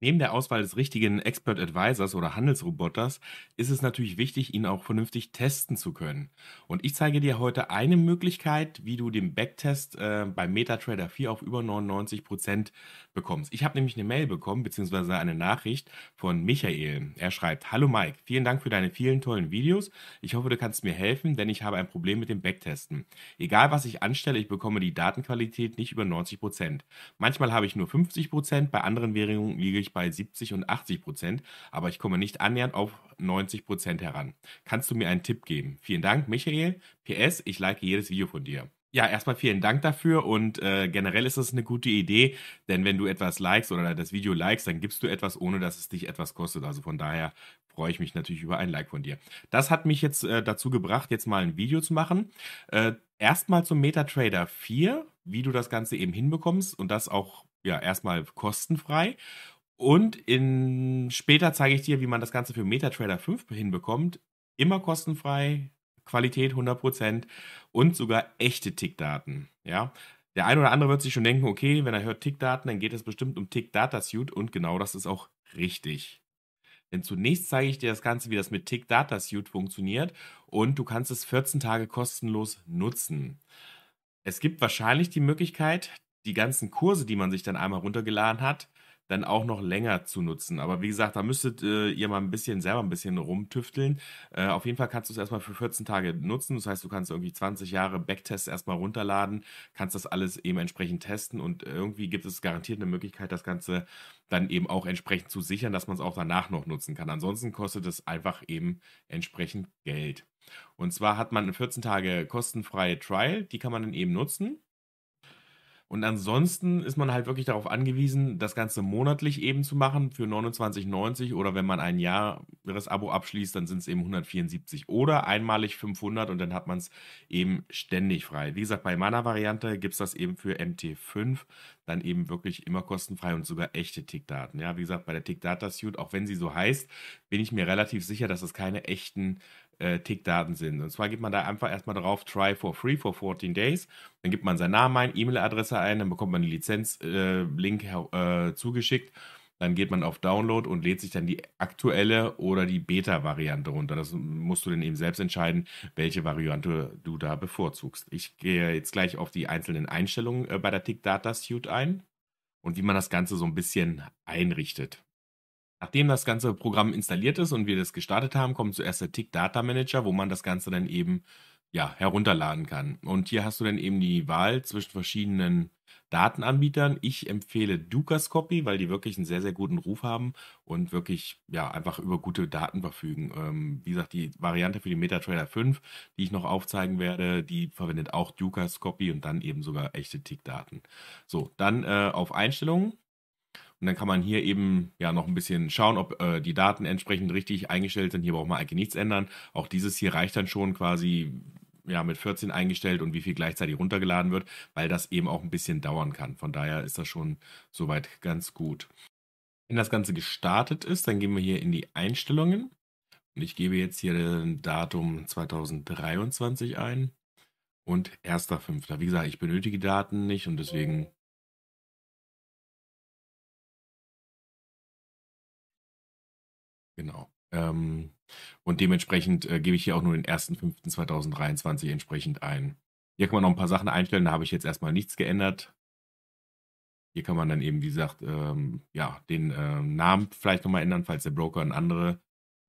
Neben der Auswahl des richtigen Expert Advisors oder Handelsroboters ist es natürlich wichtig, ihn auch vernünftig testen zu können. Und ich zeige dir heute eine Möglichkeit, wie du den Backtest äh, bei MetaTrader 4 auf über 99% bekommst. Ich habe nämlich eine Mail bekommen, beziehungsweise eine Nachricht von Michael. Er schreibt, Hallo Mike, vielen Dank für deine vielen tollen Videos. Ich hoffe, du kannst mir helfen, denn ich habe ein Problem mit dem Backtesten. Egal was ich anstelle, ich bekomme die Datenqualität nicht über 90%. Manchmal habe ich nur 50%, bei anderen Währungen liege ich ich bei 70 und 80 Prozent, aber ich komme nicht annähernd auf 90 Prozent heran. Kannst du mir einen Tipp geben? Vielen Dank, Michael. PS, ich like jedes Video von dir. Ja, erstmal vielen Dank dafür und äh, generell ist es eine gute Idee, denn wenn du etwas likest oder das Video likest, dann gibst du etwas, ohne dass es dich etwas kostet. Also von daher freue ich mich natürlich über ein Like von dir. Das hat mich jetzt äh, dazu gebracht, jetzt mal ein Video zu machen. Äh, erstmal zum MetaTrader 4, wie du das Ganze eben hinbekommst und das auch ja erstmal kostenfrei. Und in, später zeige ich dir, wie man das Ganze für MetaTrader 5 hinbekommt. Immer kostenfrei, Qualität 100% und sogar echte Tickdaten. Ja? Der eine oder andere wird sich schon denken, okay, wenn er hört Tickdaten, dann geht es bestimmt um Tick-Data-Suite und genau das ist auch richtig. Denn zunächst zeige ich dir das Ganze, wie das mit Tick Data Suite funktioniert und du kannst es 14 Tage kostenlos nutzen. Es gibt wahrscheinlich die Möglichkeit, die ganzen Kurse, die man sich dann einmal runtergeladen hat, dann auch noch länger zu nutzen. Aber wie gesagt, da müsstet äh, ihr mal ein bisschen selber ein bisschen rumtüfteln. Äh, auf jeden Fall kannst du es erstmal für 14 Tage nutzen. Das heißt, du kannst irgendwie 20 Jahre Backtests erstmal runterladen, kannst das alles eben entsprechend testen und irgendwie gibt es garantiert eine Möglichkeit, das Ganze dann eben auch entsprechend zu sichern, dass man es auch danach noch nutzen kann. Ansonsten kostet es einfach eben entsprechend Geld. Und zwar hat man 14 Tage kostenfreie Trial, die kann man dann eben nutzen. Und ansonsten ist man halt wirklich darauf angewiesen, das Ganze monatlich eben zu machen für 29,90 oder wenn man ein Abo abschließt, dann sind es eben 174 oder einmalig 500 und dann hat man es eben ständig frei. Wie gesagt, bei meiner Variante gibt es das eben für MT5 dann eben wirklich immer kostenfrei und sogar echte Tickdaten. Ja, wie gesagt, bei der Tickdata Data Suite, auch wenn sie so heißt, bin ich mir relativ sicher, dass es keine echten äh, Tickdaten sind. Und zwar geht man da einfach erstmal drauf try for free for 14 days. Dann gibt man seinen Namen ein, E-Mail-Adresse ein, dann bekommt man den Lizenz-Link äh, äh, zugeschickt. Dann geht man auf Download und lädt sich dann die aktuelle oder die Beta-Variante runter. Das musst du dann eben selbst entscheiden, welche Variante du da bevorzugst. Ich gehe jetzt gleich auf die einzelnen Einstellungen äh, bei der Tick Data Suite ein und wie man das Ganze so ein bisschen einrichtet. Nachdem das ganze Programm installiert ist und wir das gestartet haben, kommt zuerst der Tick Data Manager, wo man das Ganze dann eben ja, herunterladen kann. Und hier hast du dann eben die Wahl zwischen verschiedenen Datenanbietern. Ich empfehle Dukas Copy, weil die wirklich einen sehr, sehr guten Ruf haben und wirklich ja, einfach über gute Daten verfügen. Ähm, wie gesagt, die Variante für die MetaTrader 5, die ich noch aufzeigen werde, die verwendet auch Dukas Copy und dann eben sogar echte Tick-Daten. So, dann äh, auf Einstellungen und dann kann man hier eben ja noch ein bisschen schauen, ob äh, die Daten entsprechend richtig eingestellt sind. Hier braucht man eigentlich nichts ändern. Auch dieses hier reicht dann schon quasi ja, mit 14 eingestellt und wie viel gleichzeitig runtergeladen wird, weil das eben auch ein bisschen dauern kann. Von daher ist das schon soweit ganz gut. Wenn das Ganze gestartet ist, dann gehen wir hier in die Einstellungen. Und ich gebe jetzt hier ein Datum 2023 ein und 1.5. Wie gesagt, ich benötige die Daten nicht und deswegen Genau. Ähm, und dementsprechend äh, gebe ich hier auch nur den 1.5.2023 entsprechend ein. Hier kann man noch ein paar Sachen einstellen, da habe ich jetzt erstmal nichts geändert. Hier kann man dann eben, wie gesagt, ähm, ja, den äh, Namen vielleicht nochmal ändern, falls der Broker einen anderen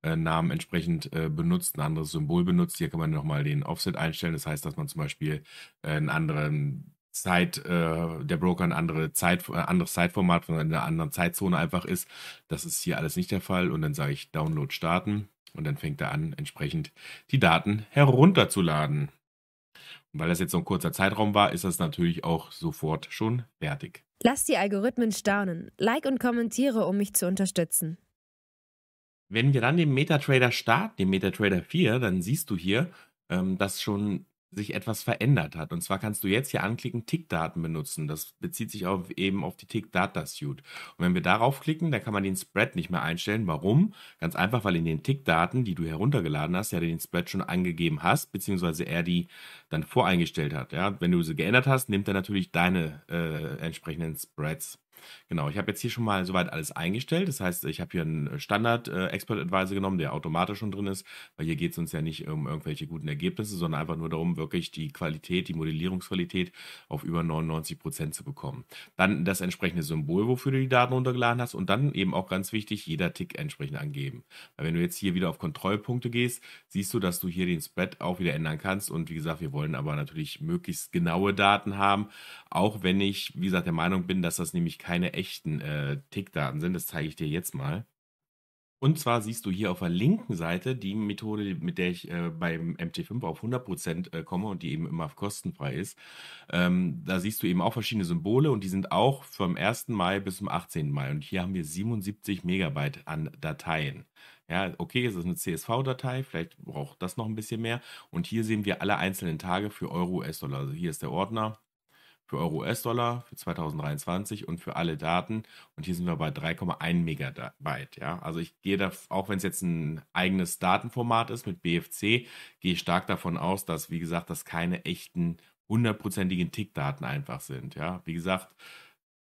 äh, Namen entsprechend äh, benutzt, ein anderes Symbol benutzt. Hier kann man nochmal den Offset einstellen. Das heißt, dass man zum Beispiel äh, einen anderen Zeit, äh, der Broker ein andere Zeit, äh, anderes Zeitformat von einer anderen Zeitzone einfach ist. Das ist hier alles nicht der Fall. Und dann sage ich Download starten und dann fängt er an, entsprechend die Daten herunterzuladen. Und weil das jetzt so ein kurzer Zeitraum war, ist das natürlich auch sofort schon fertig. Lass die Algorithmen staunen. Like und kommentiere, um mich zu unterstützen. Wenn wir dann den MetaTrader starten, den MetaTrader 4, dann siehst du hier, ähm, dass schon sich etwas verändert hat. Und zwar kannst du jetzt hier anklicken, Tickdaten benutzen. Das bezieht sich auf, eben auf die Tick Data Suite. Und wenn wir darauf klicken, dann kann man den Spread nicht mehr einstellen. Warum? Ganz einfach, weil in den Tickdaten, die du heruntergeladen hast, ja den Spread schon angegeben hast, beziehungsweise er die dann voreingestellt hat. Ja, wenn du sie geändert hast, nimmt er natürlich deine äh, entsprechenden Spreads Genau, ich habe jetzt hier schon mal soweit alles eingestellt. Das heißt, ich habe hier einen äh, Standard-Expert-Advisor äh, genommen, der automatisch schon drin ist, weil hier geht es uns ja nicht ähm, um irgendwelche guten Ergebnisse, sondern einfach nur darum, wirklich die Qualität, die Modellierungsqualität auf über 99 Prozent zu bekommen. Dann das entsprechende Symbol, wofür du die Daten runtergeladen hast und dann eben auch ganz wichtig, jeder Tick entsprechend angeben. Weil wenn du jetzt hier wieder auf Kontrollpunkte gehst, siehst du, dass du hier den Spread auch wieder ändern kannst und wie gesagt, wir wollen aber natürlich möglichst genaue Daten haben, auch wenn ich, wie gesagt, der Meinung bin, dass das nämlich kein keine echten äh, Tickdaten sind. Das zeige ich dir jetzt mal. Und zwar siehst du hier auf der linken Seite die Methode, mit der ich äh, beim MT5 auf 100% äh, komme und die eben immer kostenfrei ist. Ähm, da siehst du eben auch verschiedene Symbole und die sind auch vom 1. Mai bis zum 18. Mai. Und hier haben wir 77 Megabyte an Dateien. Ja, okay, es ist eine CSV-Datei, vielleicht braucht das noch ein bisschen mehr. Und hier sehen wir alle einzelnen Tage für Euro, US-Dollar. Also hier ist der Ordner für Euro US-Dollar für 2023 und für alle Daten. Und hier sind wir bei 3,1 Megabyte. Ja? Also ich gehe da, auch wenn es jetzt ein eigenes Datenformat ist mit BFC, gehe stark davon aus, dass, wie gesagt, das keine echten hundertprozentigen Tick-Daten einfach sind. Ja? Wie gesagt,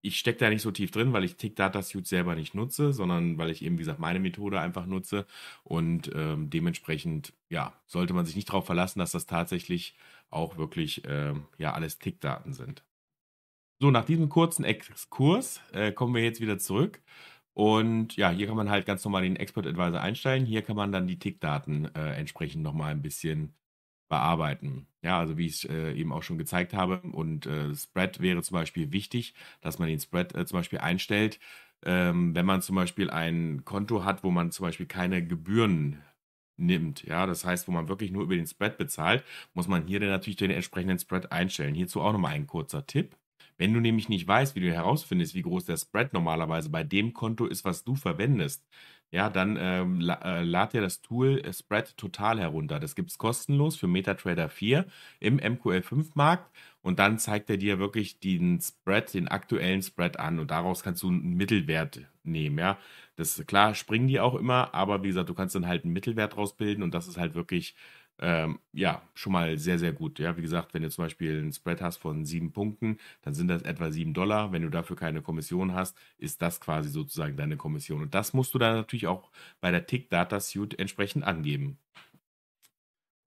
ich stecke da nicht so tief drin, weil ich Tick Data Suite selber nicht nutze, sondern weil ich eben, wie gesagt, meine Methode einfach nutze. Und ähm, dementsprechend, ja, sollte man sich nicht darauf verlassen, dass das tatsächlich auch wirklich ähm, ja alles Tick-Daten sind. So, nach diesem kurzen Exkurs äh, kommen wir jetzt wieder zurück. Und ja, hier kann man halt ganz normal den Export Advisor einstellen. Hier kann man dann die Tickdaten äh, entsprechend nochmal ein bisschen bearbeiten. Ja, also wie ich es äh, eben auch schon gezeigt habe. Und äh, Spread wäre zum Beispiel wichtig, dass man den Spread äh, zum Beispiel einstellt, ähm, wenn man zum Beispiel ein Konto hat, wo man zum Beispiel keine Gebühren nimmt. Ja, das heißt, wo man wirklich nur über den Spread bezahlt, muss man hier dann natürlich den entsprechenden Spread einstellen. Hierzu auch nochmal ein kurzer Tipp. Wenn du nämlich nicht weißt, wie du herausfindest, wie groß der Spread normalerweise bei dem Konto ist, was du verwendest, ja, dann ähm, la, äh, lad dir das Tool äh, Spread Total herunter. Das gibt es kostenlos für MetaTrader 4 im MQL5-Markt und dann zeigt er dir wirklich den Spread, den aktuellen Spread an und daraus kannst du einen Mittelwert nehmen, ja. Das klar, springen die auch immer, aber wie gesagt, du kannst dann halt einen Mittelwert rausbilden und das ist halt wirklich ähm, ja, schon mal sehr, sehr gut. Ja, wie gesagt, wenn du zum Beispiel einen Spread hast von sieben Punkten, dann sind das etwa sieben Dollar. Wenn du dafür keine Kommission hast, ist das quasi sozusagen deine Kommission. Und das musst du dann natürlich auch bei der Tick Data Suite entsprechend angeben.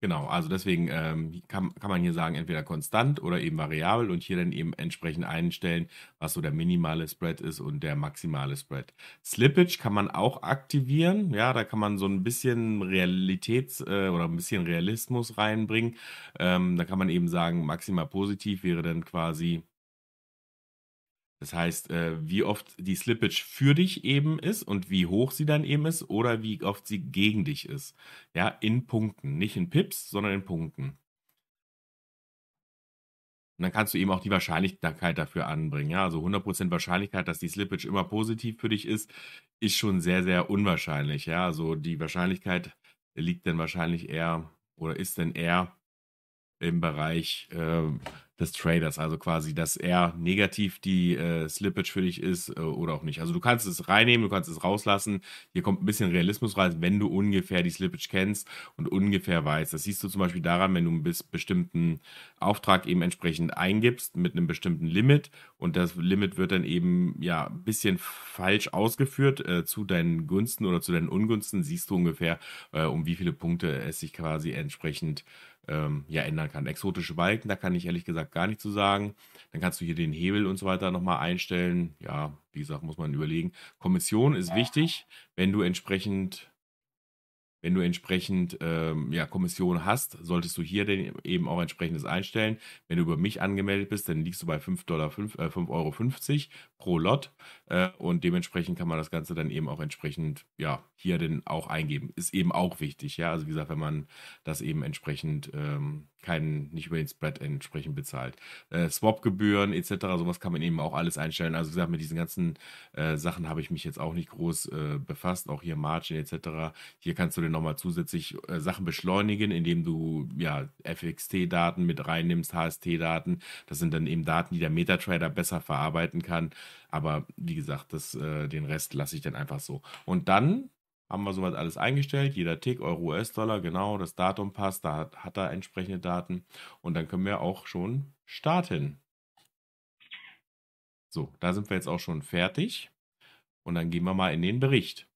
Genau, also deswegen ähm, kann, kann man hier sagen, entweder konstant oder eben variabel und hier dann eben entsprechend einstellen, was so der minimale Spread ist und der maximale Spread. Slippage kann man auch aktivieren, ja, da kann man so ein bisschen Realitäts- äh, oder ein bisschen Realismus reinbringen. Ähm, da kann man eben sagen, maximal positiv wäre dann quasi das heißt, äh, wie oft die Slippage für dich eben ist und wie hoch sie dann eben ist oder wie oft sie gegen dich ist. Ja, in Punkten. Nicht in Pips, sondern in Punkten. Und dann kannst du eben auch die Wahrscheinlichkeit dafür anbringen. Ja, also 100% Wahrscheinlichkeit, dass die Slippage immer positiv für dich ist, ist schon sehr, sehr unwahrscheinlich. Ja, also die Wahrscheinlichkeit liegt dann wahrscheinlich eher oder ist dann eher im Bereich äh, des Traders. Also quasi, dass er negativ die äh, Slippage für dich ist äh, oder auch nicht. Also du kannst es reinnehmen, du kannst es rauslassen. Hier kommt ein bisschen Realismus rein, wenn du ungefähr die Slippage kennst und ungefähr weißt. Das siehst du zum Beispiel daran, wenn du einen bestimmten Auftrag eben entsprechend eingibst mit einem bestimmten Limit und das Limit wird dann eben ja ein bisschen falsch ausgeführt äh, zu deinen Gunsten oder zu deinen Ungunsten, siehst du ungefähr, äh, um wie viele Punkte es sich quasi entsprechend ähm, ja ändern kann. Exotische Balken, da kann ich ehrlich gesagt gar nichts zu sagen. Dann kannst du hier den Hebel und so weiter nochmal einstellen. Ja, wie gesagt, muss man überlegen. Kommission ist wichtig, wenn du entsprechend wenn du entsprechend ähm, ja, Kommission hast, solltest du hier den, eben auch entsprechendes einstellen. Wenn du über mich angemeldet bist, dann liegst du bei 5,50 äh, Euro pro Lot äh, und dementsprechend kann man das Ganze dann eben auch entsprechend ja, hier denn auch eingeben. Ist eben auch wichtig, ja. Also wie gesagt, wenn man das eben entsprechend ähm, keinen, nicht über den Spread entsprechend bezahlt. Äh, Swap-Gebühren etc., sowas kann man eben auch alles einstellen. Also wie gesagt, mit diesen ganzen äh, Sachen habe ich mich jetzt auch nicht groß äh, befasst, auch hier Margin etc. Hier kannst du dir nochmal zusätzlich äh, Sachen beschleunigen, indem du ja FXT-Daten mit reinnimmst, HST-Daten. Das sind dann eben Daten, die der MetaTrader besser verarbeiten kann. Aber wie gesagt, das, äh, den Rest lasse ich dann einfach so. Und dann haben wir soweit alles eingestellt, jeder Tick, Euro, US-Dollar, genau, das Datum passt, da hat, hat er entsprechende Daten und dann können wir auch schon starten. So, da sind wir jetzt auch schon fertig und dann gehen wir mal in den Bericht.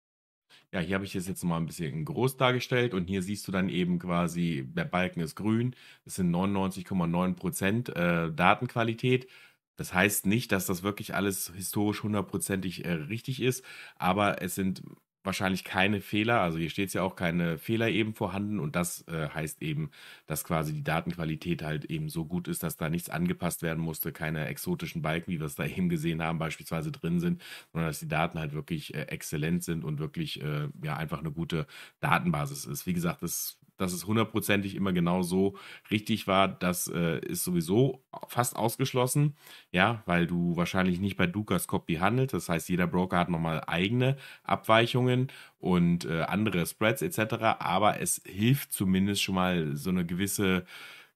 Ja, hier habe ich das jetzt mal ein bisschen groß dargestellt und hier siehst du dann eben quasi, der Balken ist grün, es sind 99,9% Prozent äh, Datenqualität. Das heißt nicht, dass das wirklich alles historisch hundertprozentig äh, richtig ist, aber es sind wahrscheinlich keine Fehler. Also hier steht es ja auch keine Fehler eben vorhanden und das äh, heißt eben, dass quasi die Datenqualität halt eben so gut ist, dass da nichts angepasst werden musste, keine exotischen Balken, wie wir es da eben gesehen haben, beispielsweise drin sind, sondern dass die Daten halt wirklich äh, exzellent sind und wirklich äh, ja einfach eine gute Datenbasis ist. Wie gesagt, das dass es hundertprozentig immer genau so richtig war, das äh, ist sowieso fast ausgeschlossen, ja, weil du wahrscheinlich nicht bei Dukas Copy handelst. Das heißt, jeder Broker hat nochmal eigene Abweichungen und äh, andere Spreads etc. Aber es hilft zumindest schon mal so eine gewisse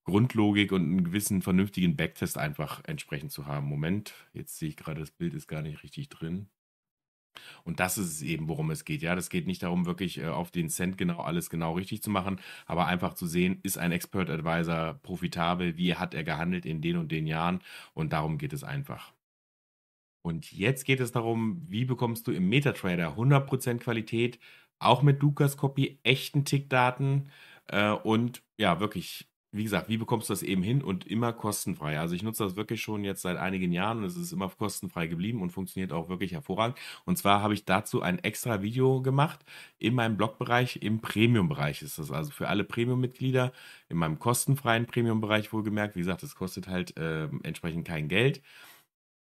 Grundlogik und einen gewissen vernünftigen Backtest einfach entsprechend zu haben. Moment, jetzt sehe ich gerade, das Bild ist gar nicht richtig drin. Und das ist es eben, worum es geht. Ja, das geht nicht darum, wirklich äh, auf den Cent genau alles genau richtig zu machen, aber einfach zu sehen, ist ein Expert Advisor profitabel, wie hat er gehandelt in den und den Jahren und darum geht es einfach. Und jetzt geht es darum, wie bekommst du im MetaTrader 100% Qualität, auch mit Lukas Copy, echten Tickdaten äh, und ja, wirklich wie gesagt, wie bekommst du das eben hin und immer kostenfrei? Also ich nutze das wirklich schon jetzt seit einigen Jahren und es ist immer kostenfrei geblieben und funktioniert auch wirklich hervorragend. Und zwar habe ich dazu ein extra Video gemacht in meinem Blogbereich, im Premium-Bereich ist das also für alle Premium-Mitglieder, in meinem kostenfreien Premium-Bereich wohlgemerkt. Wie gesagt, es kostet halt äh, entsprechend kein Geld.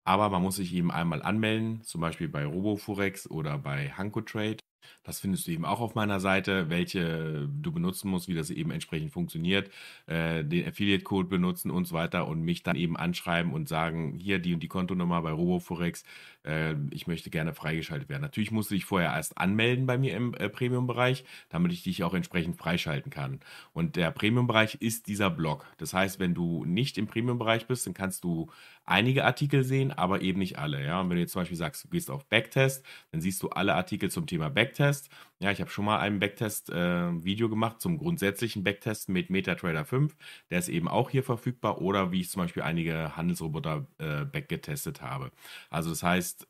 Aber man muss sich eben einmal anmelden, zum Beispiel bei RoboForex oder bei HankoTrade das findest du eben auch auf meiner Seite, welche du benutzen musst, wie das eben entsprechend funktioniert, äh, den Affiliate-Code benutzen und so weiter und mich dann eben anschreiben und sagen, hier die und die Kontonummer bei RoboForex, äh, ich möchte gerne freigeschaltet werden. Natürlich musst du dich vorher erst anmelden bei mir im äh, Premium-Bereich, damit ich dich auch entsprechend freischalten kann. Und der Premium-Bereich ist dieser Blog. Das heißt, wenn du nicht im Premium-Bereich bist, dann kannst du einige Artikel sehen, aber eben nicht alle. Ja? Und wenn du jetzt zum Beispiel sagst, du gehst auf Backtest, dann siehst du alle Artikel zum Thema Backtest. Backtest. Ja, ich habe schon mal einen Backtest-Video äh, gemacht zum grundsätzlichen Backtest mit MetaTrader 5. Der ist eben auch hier verfügbar oder wie ich zum Beispiel einige Handelsroboter äh, backgetestet habe. Also das heißt,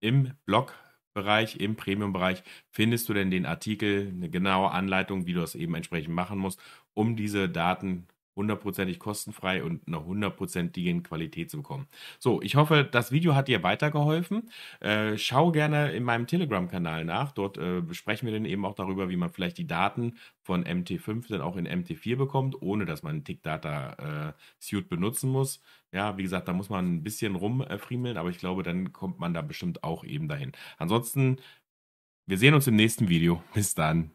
im Blog Bereich, im Premium-Bereich findest du denn den Artikel, eine genaue Anleitung, wie du das eben entsprechend machen musst, um diese Daten hundertprozentig kostenfrei und einer hundertprozentigen Qualität zu bekommen. So, ich hoffe, das Video hat dir weitergeholfen. Äh, schau gerne in meinem Telegram-Kanal nach. Dort äh, wir dann eben auch darüber, wie man vielleicht die Daten von MT5 dann auch in MT4 bekommt, ohne dass man einen Tick-Data-Suite äh, benutzen muss. Ja, wie gesagt, da muss man ein bisschen rumfriemeln, aber ich glaube, dann kommt man da bestimmt auch eben dahin. Ansonsten, wir sehen uns im nächsten Video. Bis dann.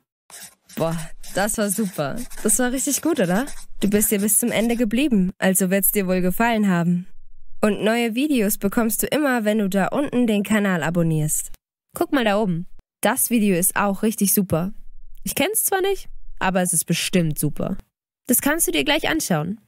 Boah, das war super. Das war richtig gut, oder? Du bist dir bis zum Ende geblieben, also wird's dir wohl gefallen haben. Und neue Videos bekommst du immer, wenn du da unten den Kanal abonnierst. Guck mal da oben. Das Video ist auch richtig super. Ich kenn's zwar nicht, aber es ist bestimmt super. Das kannst du dir gleich anschauen.